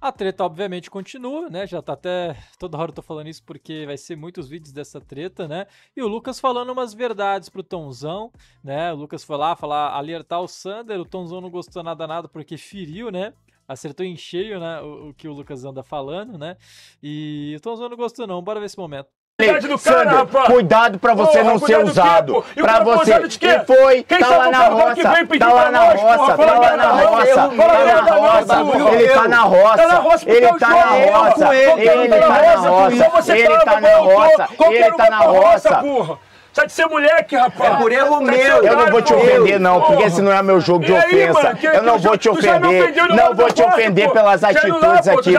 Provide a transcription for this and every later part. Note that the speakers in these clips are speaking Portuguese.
A treta, obviamente, continua, né? Já tá até. Toda hora eu tô falando isso porque vai ser muitos vídeos dessa treta, né? E o Lucas falando umas verdades pro Tonzão, né? O Lucas foi lá falar, alertar o Sander, o Tonzão não gostou nada nada porque feriu, né? Acertou em cheio, né? O, o que o Lucas anda falando, né? E o Tonzão não gostou, não. Bora ver esse momento. Cara, Sandro, rapaz. cuidado pra você porra, não ser usado. Pra você. E foi, Quem tá lá na roça. Tá lá na roça, tá lá na roça. Tá na roça. Ele tá na roça. Ele tá, tá na roça. Ele tá na roça. Ele tá na roça. Ele tá na roça. Tá de ser moleque, rapaz. É por erro meu. Eu não vou te ofender, eu, não, porra. porque esse não é meu jogo de aí, ofensa. Mano, que, eu não vou te ofender. Não vou te ofender pelas atitudes aqui.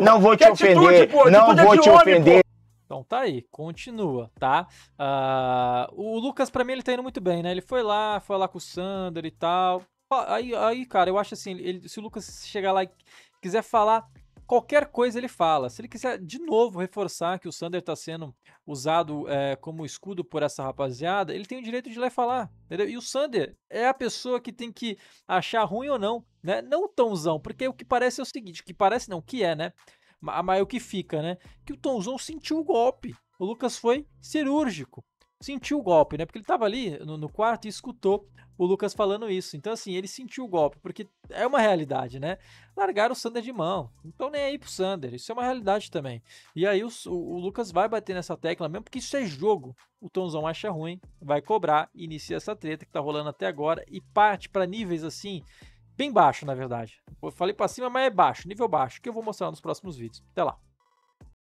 não vou te ofender. Não vou te ofender. Então tá aí, continua, tá? Uh, o Lucas, para mim, ele tá indo muito bem, né? Ele foi lá, foi lá com o Sander e tal. Aí, aí cara, eu acho assim, ele, se o Lucas chegar lá e quiser falar qualquer coisa ele fala. Se ele quiser de novo reforçar que o Sander está sendo usado é, como escudo por essa rapaziada, ele tem o direito de lá falar. Entendeu? E o Sander é a pessoa que tem que achar ruim ou não, né? Não o Tomzão, porque o que parece é o seguinte, o que parece não, o que é, né? mas o que fica, né? Que o Tonzão sentiu o golpe. O Lucas foi cirúrgico. Sentiu o golpe, né? Porque ele estava ali no, no, quarto e escutou o Lucas falando isso. Então, assim, ele sentiu o golpe, porque é uma realidade, né? Largaram o Sander de mão. Então, nem aí pro Sander. Isso é uma realidade também. E aí, o, o Lucas vai bater nessa tecla mesmo, porque isso é jogo. O Tonzão acha ruim, vai cobrar, inicia essa treta que tá rolando até agora e parte para níveis assim Bem baixo, na verdade. Eu falei para cima, mas é baixo, nível baixo, que eu vou mostrar nos próximos vídeos. Até lá.